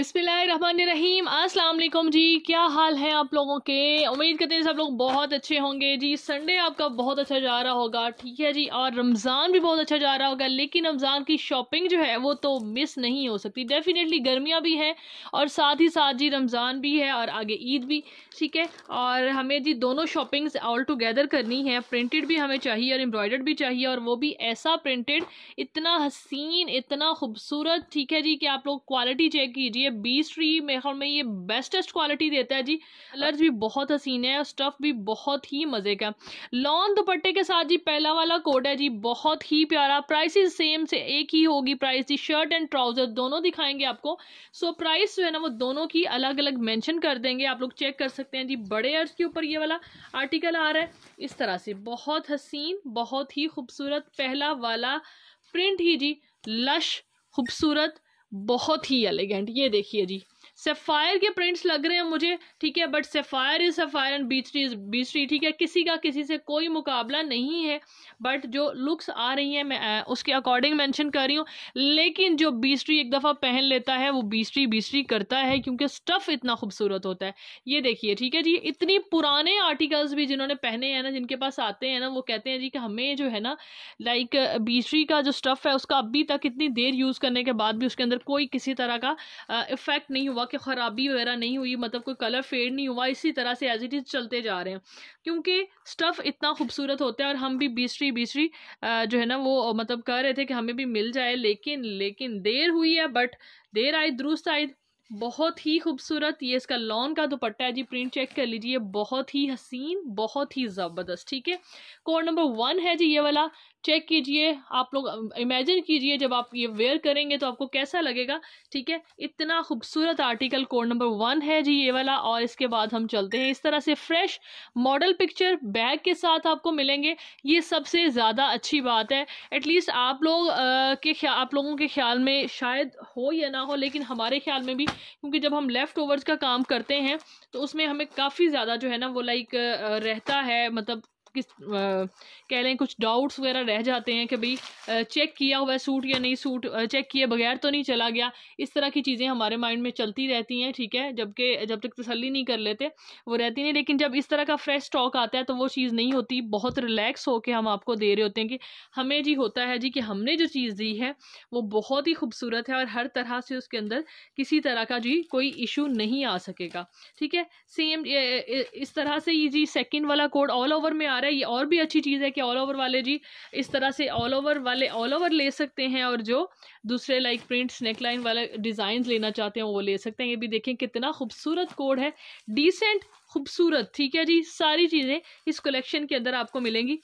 बिस्मिल्लाहिर्रहमानिर्रहीम अस्सलाम वालेकुम जी क्या हाल है आप लोगों के उम्मीद करते हैं सब लोग बहुत अच्छे होंगे जी संडे आपका बहुत अच्छा जा रहा होगा ठीक है जी और रमज़ान भी बहुत अच्छा जा रहा होगा लेकिन रमज़ान की शॉपिंग जो है वो तो मिस नहीं हो सकती डेफिनेटली गर्मियाँ भी हैं और साथ ही साथ जी रमज़ान भी है और आगे ईद भी ठीक है और हमें जी दोनों शॉपिंग्स ऑल टुगेदर करनी है प्रिंटेड भी हमें चाहिए और एम्ब्रॉयडर्ड भी चाहिए और वो भी ऐसा प्रिंटेड इतना हसीन इतना खूबसूरत ठीक है जी कि आप लोग क्वालिटी चेक कीजिए ये बीस ट्री मेरे ख्याल में ये बेस्टेस्ट क्वालिटी देता है जी कलर्स भी बहुत हसीन है स्टफ़ भी बहुत ही मज़े का लॉन्ग दुपट्टे के साथ जी पहला वाला कोट है जी बहुत ही प्यारा प्राइस इज सेम से एक ही होगी प्राइस जी शर्ट एंड ट्राउज़र दोनों दिखाएंगे आपको सो प्राइस जो है ना वो दोनों की अलग अलग मैंशन कर देंगे आप लोग चेक कर सकते हैं जी बड़े अर्ज के ऊपर ये वाला आर्टिकल आ रहा है इस तरह से बहुत हसीन बहुत ही खूबसूरत पहला वाला प्रिंट ही जी लश खूबसूरत बहुत ही एलिगेंट ये देखिए जी सेफायर के प्रिंट्स लग रहे हैं मुझे ठीक है but Sapphire is Sapphire and Beechtree is Beechtree ठीक है किसी का किसी से कोई मुकाबला नहीं है बट जो लुक्स आ रही हैं मैं उसके अकॉर्डिंग मेंशन कर रही हूँ लेकिन जो बीचरी एक दफ़ा पहन लेता है वो बीसरी बीचरी करता है क्योंकि स्टफ़ इतना खूबसूरत होता है ये देखिए ठीक है जी इतनी पुराने आर्टिकल्स भी जिन्होंने पहने हैं ना जिनके पास आते हैं ना वो कहते हैं जी कि हमें जो है ना लाइक बीचरी का जो स्टफ़ है उसका अभी तक इतनी देर यूज़ करने के बाद भी उसके अंदर कोई किसी तरह का इफ़ेक्ट नहीं हुआ कि ख़राबी वगैरह नहीं हुई मतलब कोई कलर फेड नहीं हुआ इसी तरह से एज इट इज़ चलते जा रहे हैं क्योंकि स्टफ़ इतना खूबसूरत होता है और हम भी बीसरी बीसरी जो है ना वो मतलब कह रहे थे कि हमें भी मिल जाए लेकिन लेकिन देर हुई है बट देर आई दुरुस्त आई बहुत ही खूबसूरत ये इसका लॉन का दुपट्टा है जी प्रिंट चेक कर लीजिए बहुत ही हसीन बहुत ही ज़बरदस्त ठीक है कोड नंबर वन है जी ये वाला चेक कीजिए आप लोग इमेजिन कीजिए जब आप ये वेयर करेंगे तो आपको कैसा लगेगा ठीक है इतना खूबसूरत आर्टिकल कोड नंबर वन है जी ये वाला और इसके बाद हम चलते हैं इस तरह से फ्रेश मॉडल पिक्चर बैग के साथ आपको मिलेंगे ये सबसे ज़्यादा अच्छी बात है एटलीस्ट आप लोग आ, के आप लोगों के ख्याल में शायद हो या ना हो लेकिन हमारे ख्याल में भी क्योंकि जब हम लेफ़्ट ओवर्स का काम करते हैं तो उसमें हमें काफ़ी ज़्यादा जो है ना वो लाइक रहता है मतलब किस कह लें कुछ डाउट्स वगैरह रह जाते हैं कि भाई चेक किया हुआ सूट या नहीं सूट चेक किए बगैर तो नहीं चला गया इस तरह की चीज़ें हमारे माइंड में चलती रहती हैं ठीक है जबकि जब तक तसली नहीं कर लेते वो रहती नहीं लेकिन जब इस तरह का फ्रेश स्टॉक आता है तो वो चीज़ नहीं होती बहुत रिलैक्स होकर हम आपको दे रहे होते हैं कि हमें जी होता है जी कि हमने जो चीज़ दी है वो बहुत ही खूबसूरत है और हर तरह से उसके अंदर किसी तरह का जी कोई इशू नहीं आ सकेगा ठीक है सेम इस तरह से ये जी सेकेंड वाला कोड ऑल ओवर में आ रहा है ये और भी अच्छी चीज़ है कि ऑल ओवर वाले जी इस तरह से ऑल ओवर वाले ऑल ओवर ले सकते हैं और जो दूसरे लाइक प्रिंट्स नेकलाइन वाले डिज़ाइन लेना चाहते हैं वो ले सकते हैं ये भी देखें कितना खूबसूरत कोड है डिसेंट खूबसूरत ठीक है जी सारी चीज़ें इस कलेक्शन के अंदर आपको मिलेंगी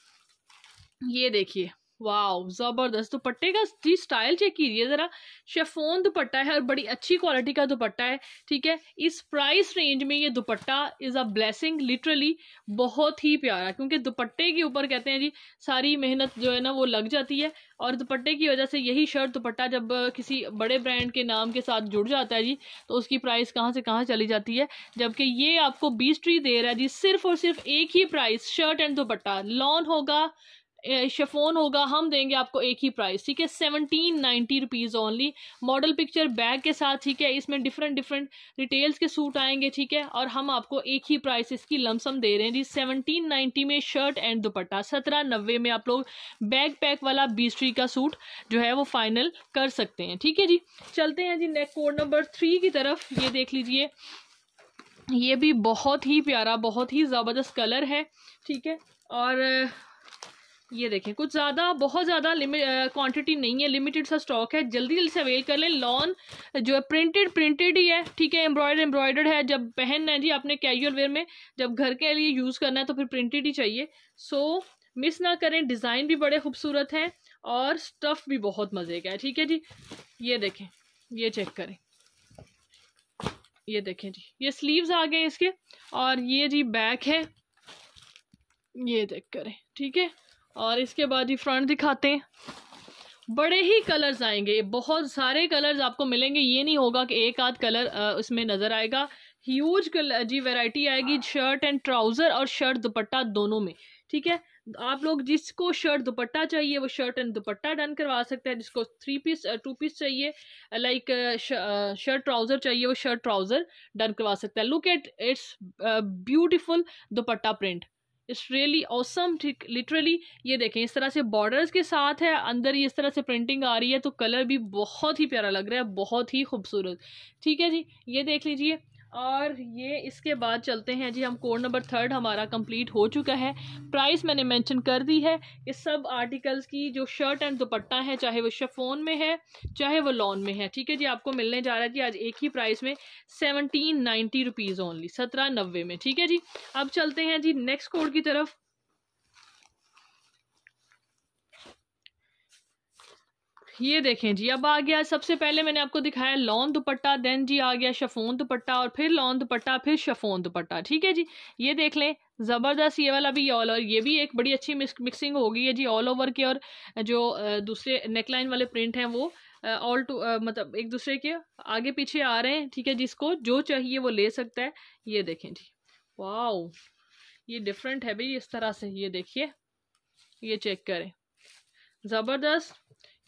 ये देखिए वाह जबरदस्त दुपट्टे का जी स्टाइल चेक कीजिए जरा शेफोन दुपट्टा है और बड़ी अच्छी क्वालिटी का दुपट्टा है ठीक है इस प्राइस रेंज में ये dupatta is a blessing literally बहुत ही प्यारा क्योंकि दुपट्टे के ऊपर कहते हैं जी सारी मेहनत जो है ना वो लग जाती है और दुपट्टे की वजह से यही शर्ट दुपट्टा जब किसी बड़े ब्रांड के नाम के साथ जुड़ जाता है जी तो उसकी प्राइस कहाँ से कहाँ चली जाती है जबकि ये आपको बीस ट्री दे रहा है जी सिर्फ और सिर्फ एक ही price shirt and dupatta lawn होगा शेफोन होगा हम देंगे आपको एक ही प्राइस ठीक है seventeen ninety rupees only model picture bag के साथ ठीक है इसमें डिफरेंट डिफरेंट डिटेल्स के सूट आएंगे ठीक है और हम आपको एक ही प्राइस इसकी लमसम दे रहे हैं जी सेवनटीन नाइन्टी में शर्ट एंड दुपट्टा सत्रह नब्बे में आप लोग बैग पैक वाला ट्री का सूट जो है वो फाइनल कर सकते हैं ठीक है जी चलते हैं जी नेक कोड नंबर थ्री की तरफ ये देख लीजिए ये भी बहुत ही प्यारा बहुत ही ज़बरदस्त कलर है ठीक है और ये देखें कुछ ज़्यादा बहुत ज़्यादा लिमिट क्वांटिटी नहीं है लिमिटेड सा स्टॉक है जल्दी जल्दी से अवेल कर लें लॉन जो है प्रिंटेड प्रिंटेड ही है ठीक है एम्ब्रॉयड एम्ब्रॉयडर्ड है जब पहनना है जी आपने कैजुअल वेयर में जब घर के लिए यूज़ करना है तो फिर प्रिंटेड ही चाहिए सो so, मिस ना करें डिज़ाइन भी बड़े खूबसूरत हैं और स्टफ़ भी बहुत मज़े का है ठीक है जी ये देखें ये चेक करें ये देखें जी ये स्लीव्स आ गए इसके और ये जी बैक है ये चेक करें ठीक है और इसके बाद ये फ्रंट दिखाते हैं बड़े ही कलर्स आएंगे बहुत सारे कलर्स आपको मिलेंगे ये नहीं होगा कि एक आध कलर उसमें नज़र आएगा ह्यूज जी वैरायटी आएगी शर्ट एंड ट्राउज़र और शर्ट दुपट्टा दोनों में ठीक है आप लोग जिसको शर्ट दुपट्टा चाहिए वो शर्ट एंड दुपट्टा डन करवा सकते हैं जिसको थ्री पीस टू पीस चाहिए लाइक शर्ट ट्राउज़र चाहिए वो शर्ट ट्राउज़र डन करवा सकता है look at it's beautiful dupatta print it's really awesome ठीक लिटरली ये देखें इस तरह से बॉर्डर्स के साथ है अंदर ही इस तरह से प्रिंटिंग आ रही है तो कलर भी बहुत ही प्यारा लग रहा है बहुत ही खूबसूरत ठीक है जी ये देख लीजिए और ये इसके बाद चलते हैं जी हम कोड नंबर थर्ड हमारा कंप्लीट हो चुका है प्राइस मैंने मेंशन कर दी है कि सब आर्टिकल्स की जो शर्ट एंड दुपट्टा है चाहे वो शफोन में है चाहे वो लॉन में है ठीक है जी आपको मिलने जा रहा है जी आज एक ही प्राइस में सेवनटीन नाइन्टी रुपीज़ ओनली सत्रह नब्बे में ठीक है जी अब चलते हैं जी नेक्स्ट कोड की तरफ ये देखें जी अब आ गया सबसे पहले मैंने आपको दिखाया लॉन दुपट्टा देन जी आ गया शफोन दुपट्टा और फिर लॉन दुपट्टा फिर शफोन दुपट्टा ठीक है जी ये देख लें ज़बरदस्त ये वाला भी ऑल और ये भी एक बड़ी अच्छी मिक्सिंग हो गई है जी ऑल ओवर के और जो दूसरे नेकलाइन वाले प्रिंट हैं वो ऑल टू मतलब एक दूसरे के आगे पीछे आ रहे हैं ठीक है जिसको जो चाहिए वो ले सकता है ये देखें जी वाओ ये डिफरेंट है भाई इस तरह से ये देखिए ये चेक करें ज़बरदस्त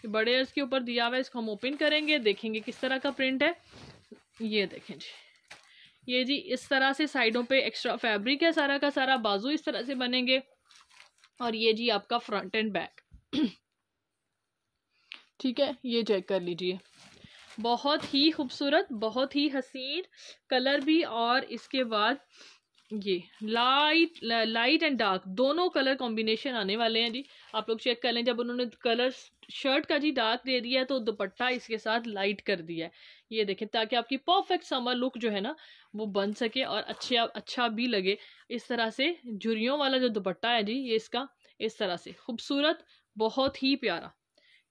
बड़े एयर्स के ऊपर दिया हुआ है इसको हम ओपन करेंगे देखेंगे किस तरह का प्रिंट है ये देखें जी ये जी इस तरह से साइडों पे एक्स्ट्रा फैब्रिक है सारा का सारा बाजू इस तरह से बनेंगे और ये जी आपका फ्रंट एंड बैक ठीक है ये चेक कर लीजिए बहुत ही खूबसूरत बहुत ही हसीन कलर भी और इसके बाद ये लाइट लाइट एंड डार्क दोनों कलर कॉम्बिनेशन आने वाले हैं जी आप लोग चेक कर लें जब उन्होंने कलर्स शर्ट का जी डार्क दे दिया है तो दुपट्टा इसके साथ लाइट कर दिया है ये देखें ताकि आपकी परफेक्ट समर लुक जो है ना वो बन सके और अच्छे अच्छा भी लगे इस तरह से झुरियों वाला जो दुपट्टा है जी ये इसका इस तरह से खूबसूरत बहुत ही प्यारा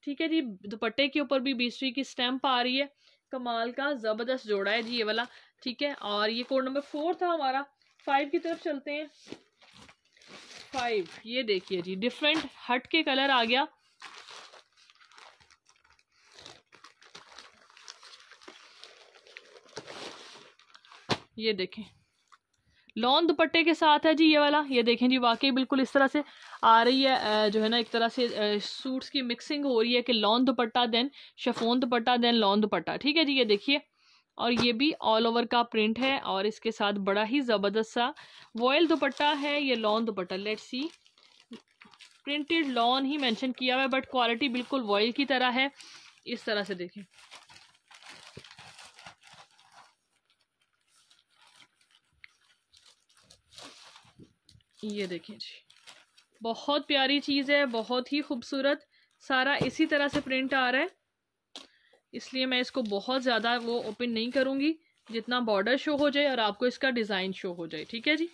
ठीक है जी दुपट्टे के ऊपर भी बीसवीं की स्टैम्प आ रही है कमाल का ज़बरदस्त जोड़ा है जी ये वाला ठीक है और ये कोड नंबर फोर था हमारा फाइव की तरफ चलते हैं फाइव ये देखिए जी डिफरेंट हट के कलर आ गया ये देखें लॉन दुपट्टे के साथ है जी ये वाला ये देखें जी वाकई बिल्कुल इस तरह से आ रही है जो है ना एक तरह से सूट्स की मिक्सिंग हो रही है कि lawn dupatta then chiffon dupatta then lawn dupatta ठीक है जी ये देखिए और ये भी ऑल ओवर का प्रिंट है और इसके साथ बड़ा ही ज़बरदस्त सा वॉयल दुपट्टा है ये lawn dupatta let see printed lawn ही मैंशन किया हुआ है बट क्वालिटी बिल्कुल वॉयल की तरह है इस तरह से देखें ये देखें जी बहुत प्यारी चीज़ है बहुत ही खूबसूरत सारा इसी तरह से प्रिंट आ रहा है इसलिए मैं इसको बहुत ज़्यादा वो ओपन नहीं करूँगी जितना बॉर्डर शो हो जाए और आपको इसका डिज़ाइन शो हो जाए ठीक है जी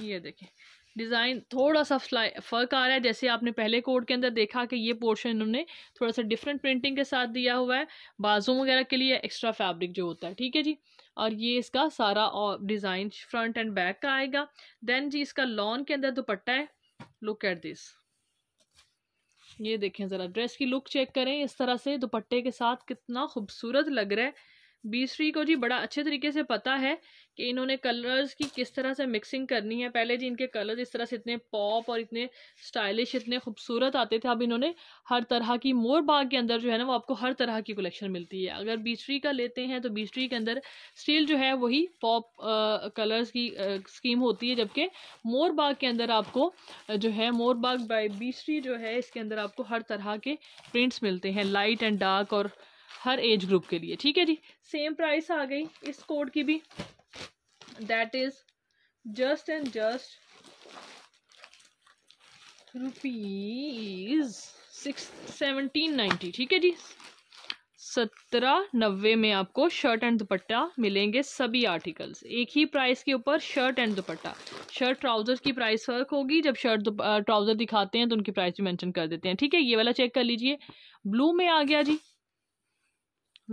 ये देखें डिज़ाइन थोड़ा सा फ्लाई फ़र्क आ रहा है जैसे आपने पहले कोड के अंदर देखा कि ये पोर्शन इन्होंने थोड़ा सा डिफरेंट प्रिंटिंग के साथ दिया हुआ है बाजू वगैरह के लिए एक्स्ट्रा फैब्रिक जो होता है ठीक है जी और ये इसका सारा डिज़ाइन फ्रंट एंड बैक का आएगा देन जी इसका लॉन के अंदर दुपट्टा है लुक एट दिस ये देखें ज़रा ड्रेस की लुक चेक करें इस तरह से दुपट्टे के साथ कितना खूबसूरत लग रहा है बीसरी को जी बड़ा अच्छे तरीके से पता है कि इन्होंने कलर्स की किस तरह से मिक्सिंग करनी है पहले जी इनके कलर्स इस तरह से इतने पॉप और इतने स्टाइलिश इतने खूबसूरत आते थे अब इन्होंने हर तरह की मोर बाग के अंदर जो है ना वो आपको हर तरह की कलेक्शन मिलती है अगर बीचरी का लेते हैं तो बीचरी के अंदर स्टील जो है वही पॉप कलर्स की आ, स्कीम होती है जबकि मोर बाग के अंदर आपको जो है मोर बाग बाई बीचरी जो है इसके अंदर आपको हर तरह के प्रिंट्स मिलते हैं लाइट एंड डार्क और हर एज ग्रुप के लिए ठीक है जी सेम प्राइस आ गई इस कोड की भी that is just and just rupees six seventeen ninety ठीक है जी सत्रह नब्बे में आपको शर्ट एंड दुपट्टा मिलेंगे सभी आर्टिकल्स एक ही प्राइस के ऊपर shirt and dupatta shirt trouser की प्राइस फर्क होगी जब शर्ट ट्राउज़र दिखाते हैं तो उनकी प्राइस भी मेंशन कर देते हैं ठीक है ये वाला चेक कर लीजिए ब्लू में आ गया जी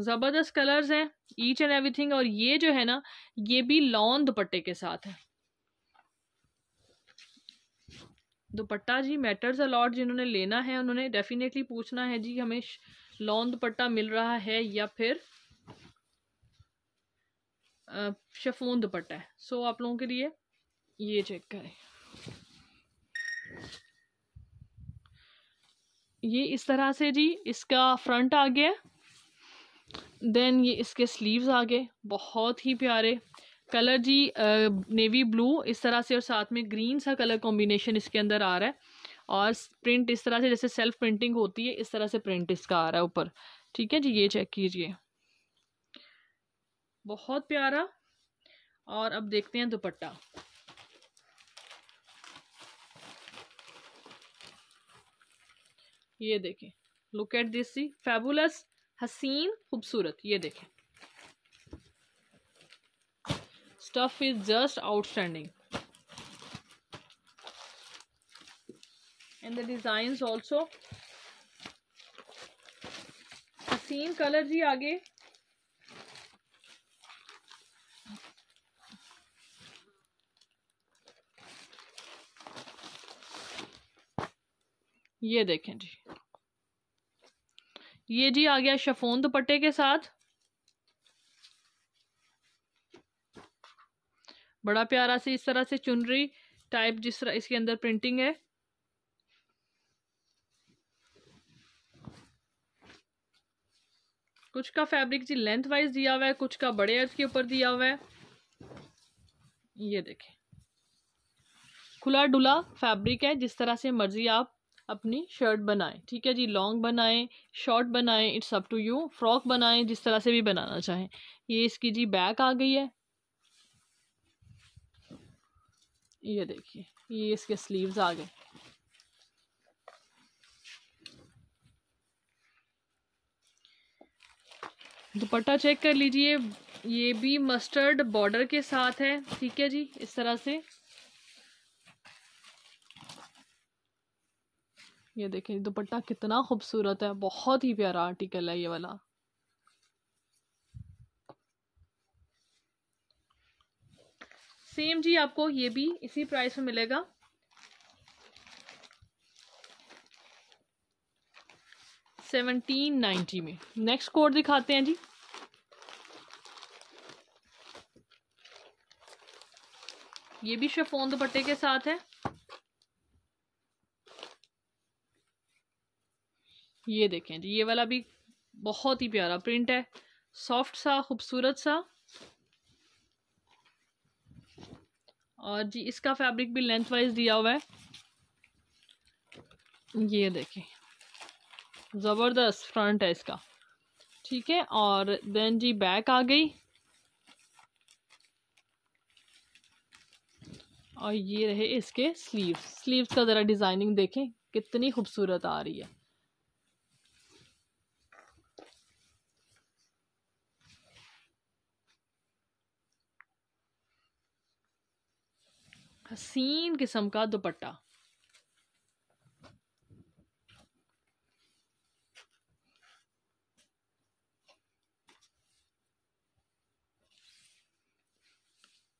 ज़बरदस्त कलर्स हैं ईच एंड एवरीथिंग और ये जो है ना ये भी लॉन दुपट्टे के साथ है दुपट्टा जी मैटर्स अलॉट जिन्होंने लेना है उन्होंने डेफिनेटली पूछना है जी हमें लॉन दुपट्टा मिल रहा है या फिर शफोन दुपट्टा है सो आप लोगों के लिए ये चेक करें ये इस तरह से जी इसका फ्रंट आ गया देन ये इसके स्लीव्स आ गए बहुत ही प्यारे कलर जी नेवी ब्लू इस तरह से और साथ में ग्रीन सा कलर कॉम्बिनेशन इसके अंदर आ रहा है और प्रिंट इस तरह से जैसे सेल्फ प्रिंटिंग होती है इस तरह से प्रिंट इसका आ रहा है ऊपर ठीक है जी ये चेक कीजिए बहुत प्यारा और अब देखते हैं दुपट्टा ये देखें look at this see fabulous हसीन खूबसूरत ये देखें stuff is just outstanding and the design also हसीन कलर जी आगे ये देखें जी ये जी आ गया शफोन दुपट्टे के साथ बड़ा प्यारा से इस तरह से चुनरी टाइप जिस तरह इसके अंदर प्रिंटिंग है कुछ का फैब्रिक जी लेंथ वाइज दिया हुआ है कुछ का बड़े अर्थ के ऊपर दिया हुआ है ये देखें खुला डुला फैब्रिक है जिस तरह से मर्जी आप अपनी शर्ट बनाएं ठीक है जी लॉन्ग बनाएं शॉर्ट बनाएं it's up to you frock बनाएं जिस तरह से भी बनाना चाहें ये इसकी जी बैक आ गई है ये देखिए ये इसके स्लीव्स आ गए दुपट्टा चेक कर लीजिए ये भी मस्टर्ड बॉर्डर के साथ है ठीक है जी इस तरह से ये देखें दुपट्टा कितना खूबसूरत है बहुत ही प्यारा आर्टिकल है ये वाला सेम जी आपको ये भी इसी प्राइस में मिलेगा सेवनटीन नाइन्टी में नेक्स्ट कोड दिखाते हैं जी ये भी शेफोन दुपट्टे के साथ है ये देखें जी ये वाला भी बहुत ही प्यारा प्रिंट है सॉफ्ट सा खूबसूरत सा और जी इसका फैब्रिक भी लेंथ वाइज दिया हुआ है ये देखें ज़बरदस्त फ्रंट है इसका ठीक है और देन जी बैक आ गई और ये रहे इसके स्लीव्स स्लीव्स का ज़रा डिज़ाइनिंग देखें कितनी खूबसूरत आ रही है हसीन किस्म का दुपट्टा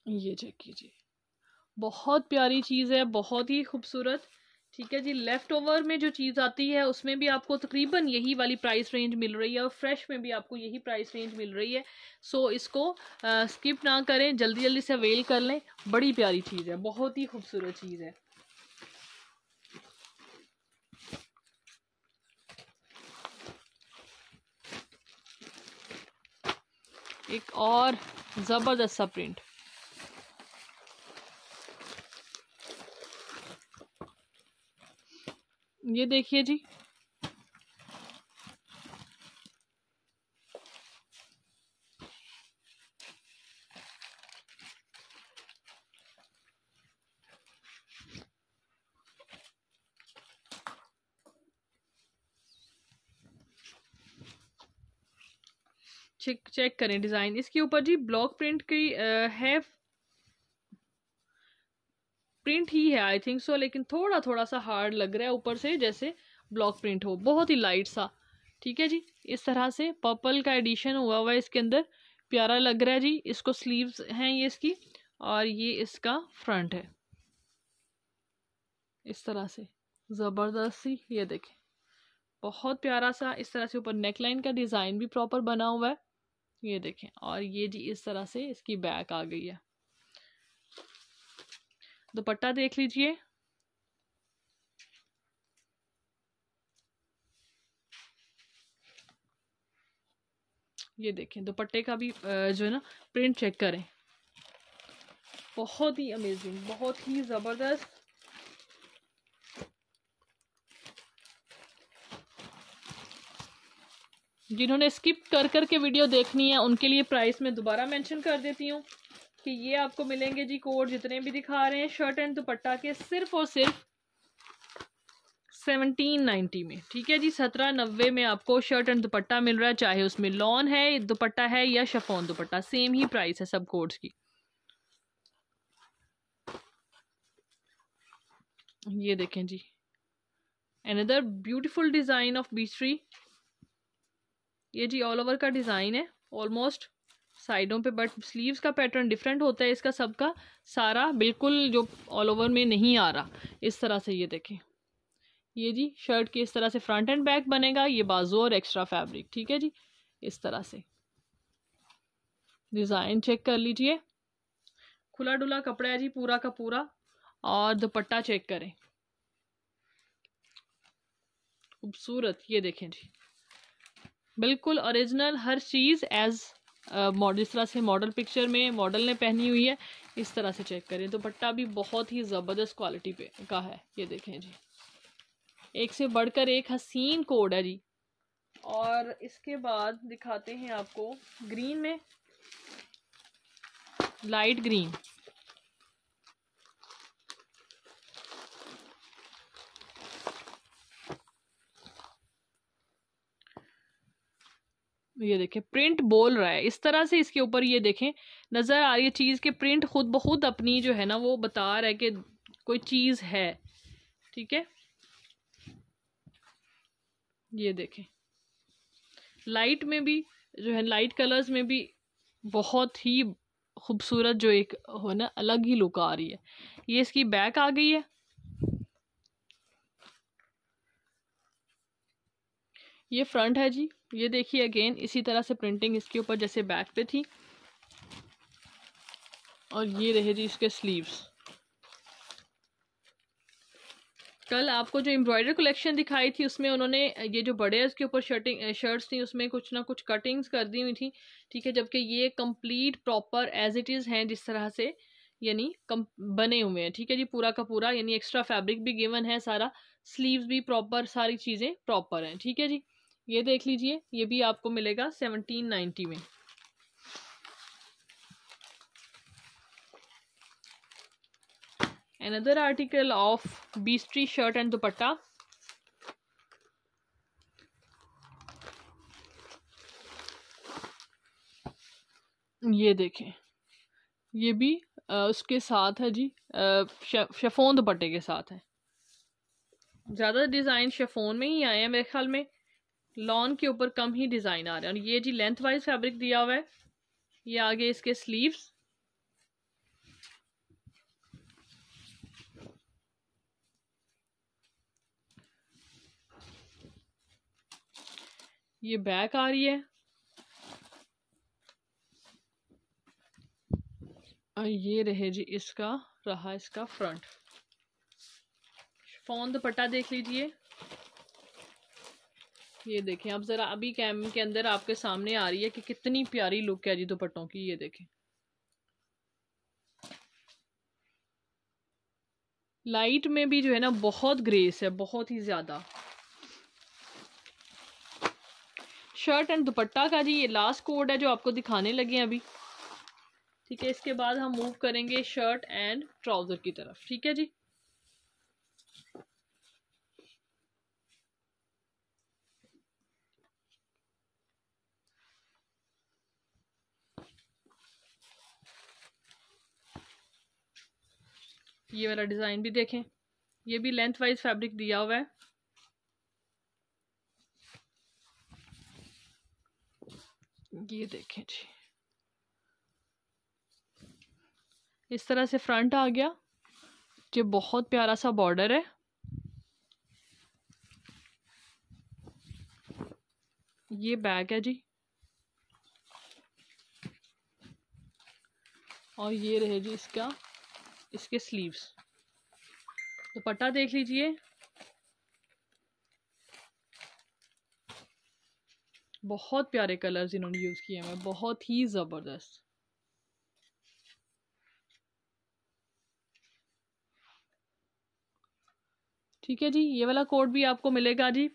ये चेक कीजिए बहुत प्यारी चीज़ है बहुत ही खूबसूरत ठीक है जी लेफ़्ट ओवर में जो चीज़ आती है उसमें भी आपको तकरीबन यही वाली प्राइस रेंज मिल रही है और फ्रेश में भी आपको यही प्राइस रेंज मिल रही है सो so, इसको आ, स्किप ना करें जल्दी जल्दी से अवेल कर लें बड़ी प्यारी चीज़ है बहुत ही खूबसूरत चीज़ है एक और ज़बरदस्त सा प्रिंट ये देखिए जी चेक चेक करें डिज़ाइन इसके ऊपर जी ब्लॉक प्रिंट की आ, है प्रिंट ही है आई थिंक सो लेकिन थोड़ा थोड़ा सा हार्ड लग रहा है ऊपर से जैसे ब्लॉक प्रिंट हो बहुत ही लाइट सा ठीक है जी इस तरह से पर्पल का एडिशन हुआ हुआ है इसके अंदर प्यारा लग रहा है जी इसको स्लीव्स हैं ये इसकी और ये इसका फ्रंट है इस तरह से ज़बरदस्त सी ये देखें बहुत प्यारा सा इस तरह से ऊपर नेकलाइन का डिज़ाइन भी प्रॉपर बना हुआ है ये देखें और ये जी इस तरह से इसकी बैक आ गई है दुपट्टा देख लीजिए ये देखें दुपट्टे का भी जो है ना प्रिंट चेक करें बहुत ही अमेजिंग बहुत ही ज़बरदस्त जिन्होंने स्किप कर कर के वीडियो देखनी है उनके लिए प्राइस मैं दोबारा मेंशन कर देती हूँ कि ये आपको मिलेंगे जी कोड जितने भी दिखा रहे हैं शर्ट एंड दुपट्टा के सिर्फ और सिर्फ सेवनटीन नाइन्टी में ठीक है जी सत्रह नब्बे में आपको शर्ट एंड दुपट्टा मिल रहा है चाहे उसमें लॉन है दुपट्टा है या शफोन दुपट्टा सेम ही प्राइस है सब कोड्स की ये देखें जी another beautiful design of Beechtree ये जी ऑल ओवर का डिज़ाइन है ऑलमोस्ट साइडों पे बट स्लीव्स का पैटर्न डिफरेंट होता है इसका सबका सारा बिल्कुल जो ऑल ओवर में नहीं आ रहा इस तरह से ये देखें ये जी शर्ट के इस तरह से फ्रंट एंड बैक बनेगा ये बाजू और एक्स्ट्रा फैब्रिक ठीक है जी इस तरह से डिज़ाइन चेक कर लीजिए खुला डुला कपड़ा है जी पूरा का पूरा और दुपट्टा चेक करें खूबसूरत ये देखें जी बिल्कुल ओरिजिनल हर चीज़ एज मॉडल इस तरह से मॉडल पिक्चर में मॉडल ने पहनी हुई है इस तरह से चेक करें दुपट्टा तो भी बहुत ही ज़बरदस्त क्वालिटी पे का है ये देखें जी एक से बढ़कर एक हसीन कोड है जी और इसके बाद दिखाते हैं आपको ग्रीन में लाइट ग्रीन ये देखें प्रिंट बोल रहा है इस तरह से इसके ऊपर ये देखें नज़र आ रही है चीज़ के प्रिंट खुद ब खुद अपनी जो है ना वो बता रहा है कि कोई चीज़ है ठीक है ये देखें लाइट में भी जो है लाइट कलर्स में भी बहुत ही खूबसूरत जो एक हो ना अलग ही लुक आ रही है ये इसकी बैक आ गई है ये फ्रंट है जी ये देखिए अगेन इसी तरह से प्रिंटिंग इसके ऊपर जैसे बैक पे थी और ये रहे जी इसके स्लीव्स कल आपको जो एम्ब्रॉयडर कलेक्शन दिखाई थी उसमें उन्होंने ये जो बड़े उसके ऊपर शर्टिंग शर्ट्स थी उसमें कुछ ना कुछ कटिंग्स कर दी हुई थी ठीक है जबकि ये complete proper as it is हैं जिस तरह से यानी कम बने हुए हैं ठीक है जी पूरा का पूरा यानी एक्स्ट्रा फैब्रिक भी गिवन है सारा स्लीव्स भी प्रॉपर सारी चीज़ें प्रॉपर हैं ठीक है जी ये देख लीजिए ये भी आपको मिलेगा सेवनटीन नाइन्टी में another article of Beechtree shirt and dupatta ये देखें ये भी आ, उसके साथ है जी शफोन दुपट्टे के साथ है ज़्यादा डिज़ाइन शेफोन में ही आए हैं मेरे ख्याल में लॉन के ऊपर कम ही डिज़ाइन आ रहा है और ये जी लेंथ वाइज फैब्रिक दिया हुआ है ये आगे इसके स्लीव्स ये बैक आ रही है और ये रहे जी इसका रहा इसका फ्रंट फोन दुपट्टा देख लीजिए ये देखें आप ज़रा अभी कैम के अंदर आपके सामने आ रही है कि कितनी प्यारी लुक है जी दुपट्टों की ये देखें लाइट में भी जो है ना बहुत ग्रेस है बहुत ही ज़्यादा शर्ट एंड दुपट्टा का जी ये लास्ट कोड है जो आपको दिखाने लगे हैं अभी ठीक है इसके बाद हम मूव करेंगे शर्ट एंड ट्राउज़र की तरफ ठीक है जी ये वाला डिज़ाइन भी देखें ये भी लेंथ वाइज फैब्रिक दिया हुआ है ये देखें जी इस तरह से फ्रंट आ गया जो बहुत प्यारा सा बॉर्डर है ये बैग है जी और ये रहे जी इसका इसके स्लीव्स तो पट्टा देख लीजिए बहुत प्यारे कलर्स इन्होंने यूज़ किए हैं बहुत ही ज़बरदस्त ठीक है जी ये वाला कोड भी आपको मिलेगा जी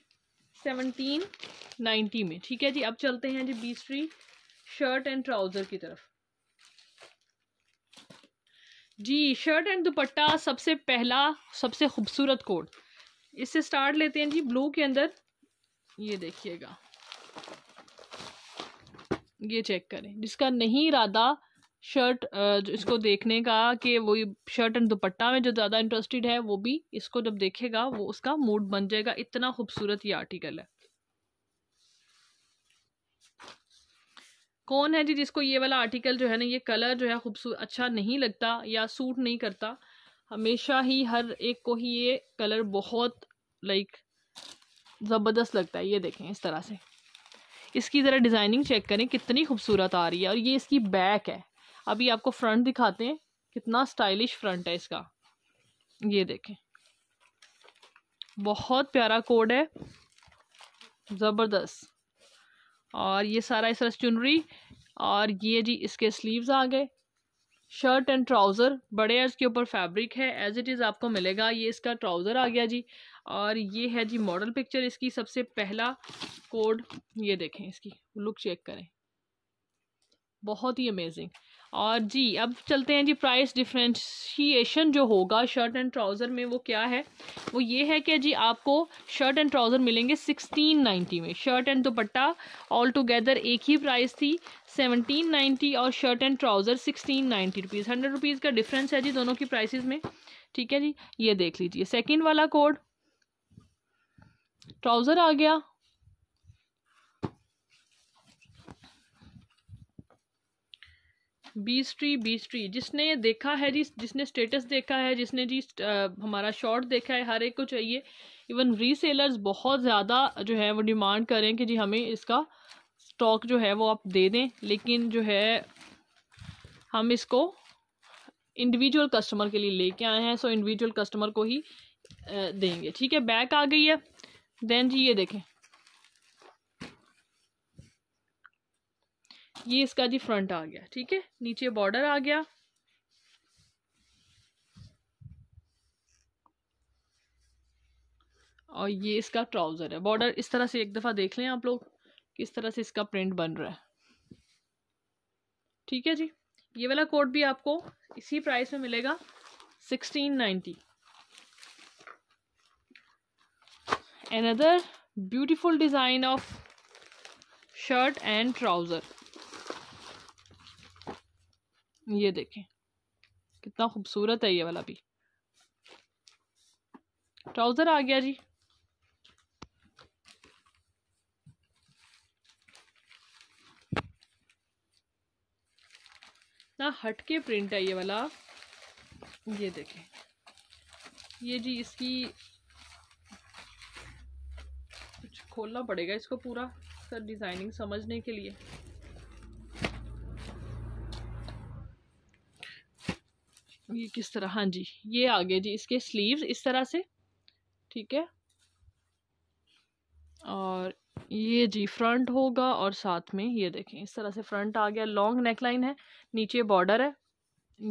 सेवनटीन नाइन्टी में ठीक है जी अब चलते हैं जी बीसरी शर्ट एंड ट्राउज़र की तरफ जी शर्ट एंड दुपट्टा सबसे पहला सबसे खूबसूरत कोड इससे स्टार्ट लेते हैं जी ब्लू के अंदर ये देखिएगा ये चेक करें जिसका नहीं इरादा शर्ट इसको देखने का कि वो शर्ट एंड दुपट्टा में जो ज़्यादा इंटरेस्टेड है वो भी इसको जब देखेगा वो उसका मूड बन जाएगा इतना खूबसूरत ये आर्टिकल है कौन है जी जिसको ये वाला आर्टिकल जो है ना ये कलर जो है खूबसूरत अच्छा नहीं लगता या सूट नहीं करता हमेशा ही हर एक को ही ये कलर बहुत लाइक ज़बरदस्त लगता है ये देखें इस तरह से इसकी ज़रा डिज़ाइनिंग चेक करें कितनी खूबसूरत आ रही है और ये इसकी बैक है अभी आपको फ्रंट दिखाते हैं कितना स्टाइलिश फ्रंट है इसका ये देखें बहुत प्यारा कोड है ज़बरदस्त और ये सारा इस तरह चुनरी और ये जी इसके स्लीव्स आ गए शर्ट एंड ट्राउज़र बड़े अर्ज के ऊपर फैब्रिक है एज इट इज़ आपको मिलेगा ये इसका ट्राउज़र आ गया जी और ये है जी मॉडल पिक्चर इसकी सबसे पहला कोड ये देखें इसकी लुक चेक करें बहुत ही अमेजिंग और जी अब चलते हैं जी प्राइस डिफ्रेंशिएशन जो होगा शर्ट एंड ट्राउज़र में वो क्या है वो ये है कि जी आपको शर्ट एंड ट्राउज़र मिलेंगे सिक्सटीन नाइन्टी में shirt and dupatta all together एक ही प्राइस थी सेवनटीन नाइन्टी और shirt and trouser sixteen ninety rupees hundred rupees का डिफरेंस है जी दोनों की प्राइसेस में ठीक है जी ये देख लीजिए सेकेंड वाला कोड ट्राउज़र आ गया बीस ट्री बीस ट्री जिसने देखा है जी जिसने स्टेटस देखा है जिसने जी आ, हमारा शॉर्ट देखा है हर एक को चाहिए इवन रीसेलर्स बहुत ज़्यादा जो है वो डिमांड करें कि जी हमें इसका स्टॉक जो है वो आप दे दें लेकिन जो है हम इसको इंडिविजुअल कस्टमर के लिए लेके आए हैं सो इंडिविजुअल कस्टमर को ही देंगे ठीक है बैक आ गई है देन जी ये देखें ये इसका जी फ्रंट आ गया ठीक है नीचे बॉर्डर आ गया और ये इसका ट्राउज़र है बॉर्डर इस तरह से एक दफ़ा देख लें आप लोग किस तरह से इसका प्रिंट बन रहा है ठीक है जी ये वाला कोट भी आपको इसी प्राइस में मिलेगा sixteen ninety other beautiful design of shirt and trouser ये देखें कितना खूबसूरत है ये वाला भी ट्राउज़र आ गया जी ना हटके प्रिंट है ये वाला ये देखें ये जी इसकी कुछ खोलना पड़ेगा इसको पूरा सर डिज़ाइनिंग समझने के लिए ये किस तरह हाँ जी ये आ गए जी इसके स्लीव्स इस तरह से ठीक है और ये जी फ्रंट होगा और साथ में ये देखें इस तरह से फ्रंट आ गया लॉन्ग नेक लाइन है नीचे बॉर्डर है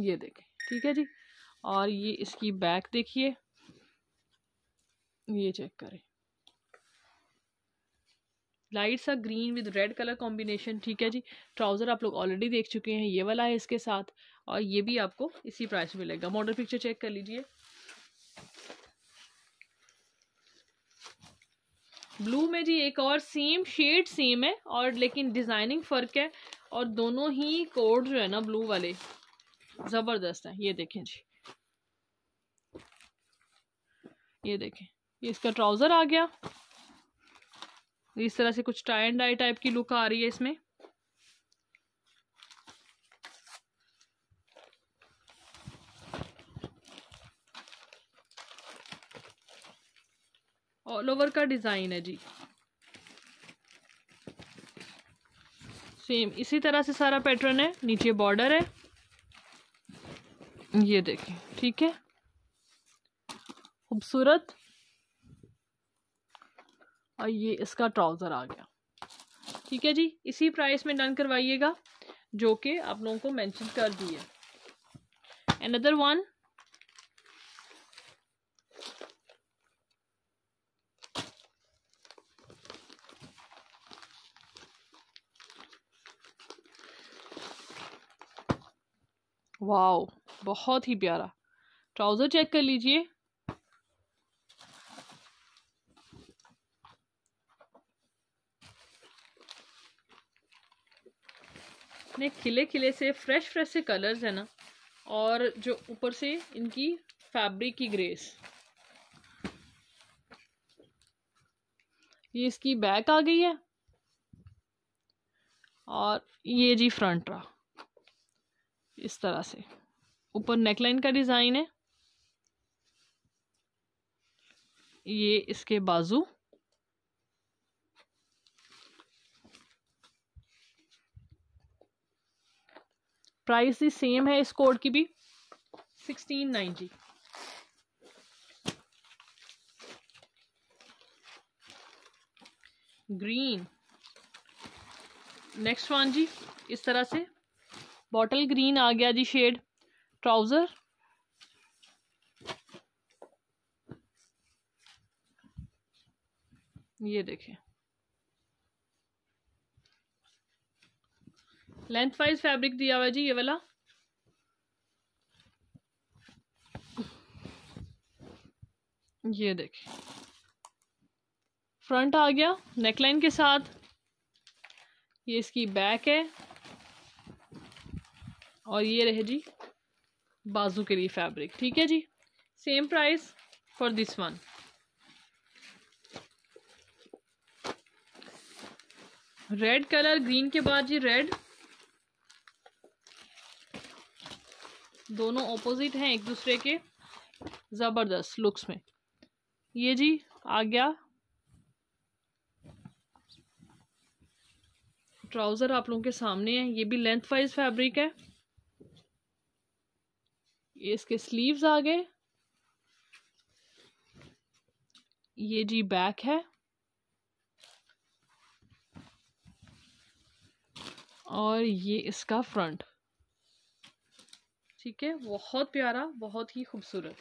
ये देखें ठीक है जी और ये इसकी बैक देखिए ये चेक करें लाइट सा green with red colour combination ठीक है जी ट्राउज़र आप लोग ऑलरेडी देख चुके हैं ये वाला है इसके साथ और ये भी आपको इसी प्राइस में मिलेगा मॉडल पिक्चर चेक कर लीजिए ब्लू में जी एक और सेम शेड सेम है और लेकिन डिज़ाइनिंग फ़र्क है और दोनों ही कोड जो है ना ब्लू वाले ज़बरदस्त है ये देखें जी ये देखें ये इसका ट्राउज़र आ गया इस तरह से कुछ टाई डाई टाइप की लुक आ रही है इसमें ऑल ओवर का डिज़ाइन है जी सेम इसी तरह से सारा पैटर्न है नीचे बॉर्डर है ये देखें ठीक है खूबसूरत और ये इसका ट्राउज़र आ गया ठीक है जी इसी प्राइस में डन करवाइएगा जो कि आप लोगों को मेंशन कर दिए एंड अनदर वन वाओ बहुत ही प्यारा ट्राउज़र चेक कर लीजिए इतने खिले खिले से फ्रेश फ्रेश से कलर्स है ना और जो ऊपर से इनकी फैब्रिक की ग्रेस ये इसकी बैक आ गई है और ये जी फ्रंट रहा इस तरह से ऊपर नेकलाइन का डिज़ाइन है ये इसके बाजू प्राइस ही सेम है इस कोड की भी sixteen ninety green next one जी इस तरह से बॉटल ग्रीन आ गया जी शेड ट्राउज़र ये देखें लेंथ वाइज फैब्रिक दिया हुआ जी ये वाला ये देखें फ्रंट आ गया नेकलाइन के साथ ये इसकी बैक है और ये रहे जी बाजू के लिए फैब्रिक ठीक है जी same price for this one red colour green के बाद जी रेड दोनों ऑपोजिट हैं एक दूसरे के ज़बरदस्त लुक्स में ये जी आ गया ट्राउज़र आप लोगों के सामने है ये भी लेंथ वाइज फैब्रिक है इसके स्लीव्स आ गए ये जी बैक है और ये इसका फ्रंट ठीक है बहुत प्यारा बहुत ही खूबसूरत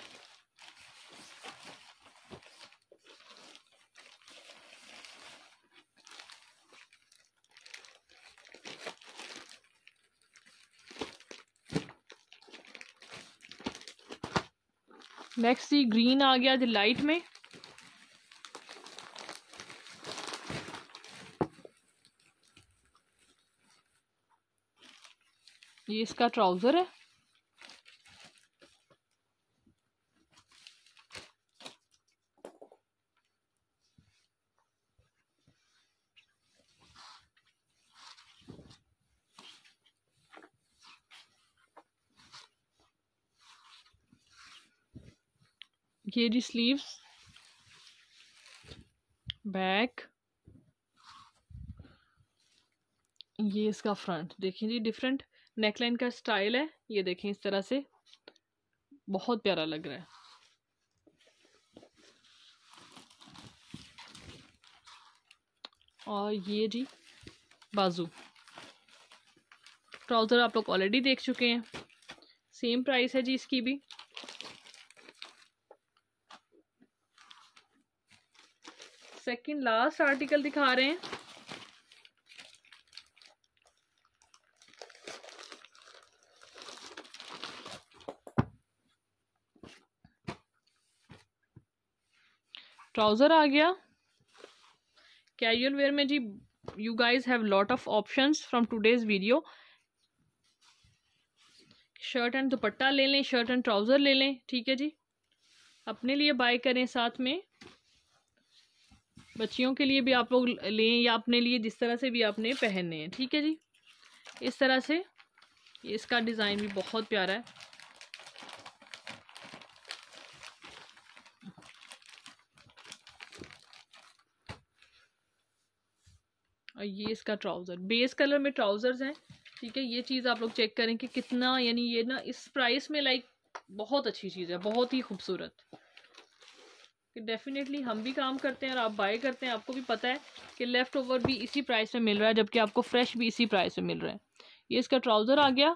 नेक्स्ट ग्रीन आ गया लाइट में ये इसका ट्राउज़र है ये जी स्लीव्स बैक ये इसका फ्रंट देखिए जी डिफरेंट नेकलाइन का स्टाइल है ये देखें इस तरह से बहुत प्यारा लग रहा है और ये जी बाजू ट्राउज़र आप लोग ऑलरेडी देख चुके हैं सेम प्राइस है जी इसकी भी सेकंड लास्ट आर्टिकल दिखा रहे हैं ट्राउज़र आ गया कैजुअल वेयर में जी you guys have lot of options from today's video shirt and dupatta ले लें शर्ट एंड ट्राउज़र ले लें ठीक है जी अपने लिए बाय करें साथ में बच्चियों के लिए भी आप लोग लें या अपने लिए जिस तरह से भी आपने पहनने हैं ठीक है जी इस तरह से इसका डिज़ाइन भी बहुत प्यारा है और ये इसका ट्राउज़र बेस कलर में ट्राउज़र्स हैं ठीक है ये चीज़ आप लोग चेक करें कि कितना यानी ये ना इस प्राइस में लाइक बहुत अच्छी चीज़ है बहुत ही खूबसूरत कि डेफिनेटली हम भी काम करते हैं और आप बाय करते हैं आपको भी पता है कि लेफ़्ट ओवर भी इसी प्राइस में मिल रहा है जबकि आपको फ्रेश भी इसी प्राइस में मिल रहा है ये इसका ट्राउज़र आ गया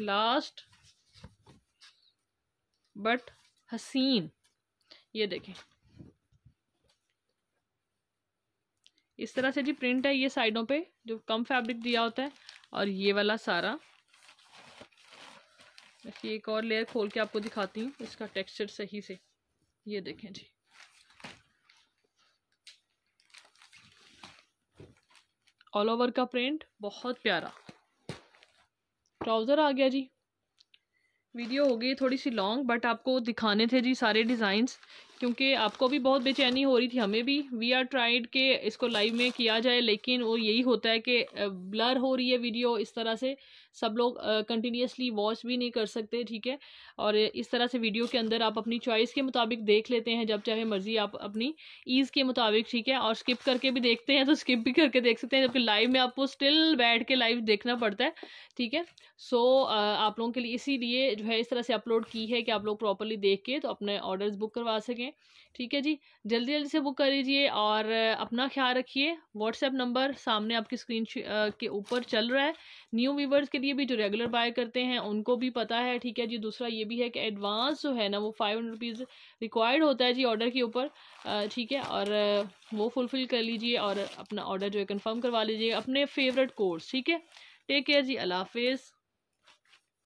लास्ट बट हसीन ये देखें इस तरह से जी प्रिंट है ये साइडों पे जो कम फैब्रिक दिया होता है और ये वाला सारा देखिए एक और लेयर खोल के आपको दिखाती हूँ इसका टेक्सचर सही से ये देखें जी ऑल ओवर का प्रिंट बहुत प्यारा ट्राउज़र आ गया जी वीडियो हो गई थोड़ी सी लॉन्ग बट आपको दिखाने थे जी सारे डिज़ाइंस क्योंकि आपको भी बहुत बेचैनी हो रही थी हमें भी वी आर ट्राइड के इसको लाइव में किया जाए लेकिन वो यही होता है कि ब्लर हो रही है वीडियो इस तरह से सब लोग कंटिन्यूसली वॉच भी नहीं कर सकते ठीक है और इस तरह से वीडियो के अंदर आप अपनी चॉइस के मुताबिक देख लेते हैं जब चाहे मर्जी आप अपनी ईज़ के मुताबिक ठीक है और स्किप करके भी देखते हैं तो स्किप भी करके देख सकते हैं जबकि लाइव में आपको स्टिल बैठ के लाइव देखना पड़ता है ठीक है सो आप लोगों के लिए इसीलिए जो है इस तरह से अपलोड की है कि आप लोग प्रॉपरली देख के तो अपने ऑर्डर्स बुक करवा सकें ठीक है जी जल्दी जल्दी से बुक कर लीजिए और अपना ख्याल रखिए व्हाट्सएप नंबर सामने आपकी स्क्रीन के ऊपर चल रहा है न्यू वीवर्स के लिए ये भी जो रेगुलर बाय करते हैं उनको भी पता है ठीक है जी दूसरा ये भी है कि एडवांस जो है ना वो फाइव हंड्रेड रुपीज़ रिक्वायर्ड होता है जी ऑर्डर के ऊपर ठीक है और वो फुलफ़िल कर लीजिए और अपना ऑर्डर जो है कन्फर्म करवा लीजिए अपने फेवरेट कोर्स ठीक है टेक केयर जी अल्लाह हाफिज़